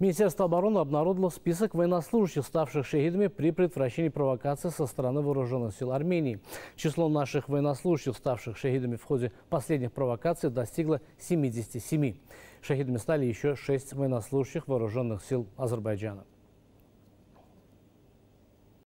Министерство обороны обнародовало список военнослужащих, ставших шахидами при предотвращении провокации со стороны вооруженных сил Армении. Число наших военнослужащих, ставших шахидами в ходе последних провокаций, достигло 77. Шахидами стали еще шесть военнослужащих вооруженных сил Азербайджана.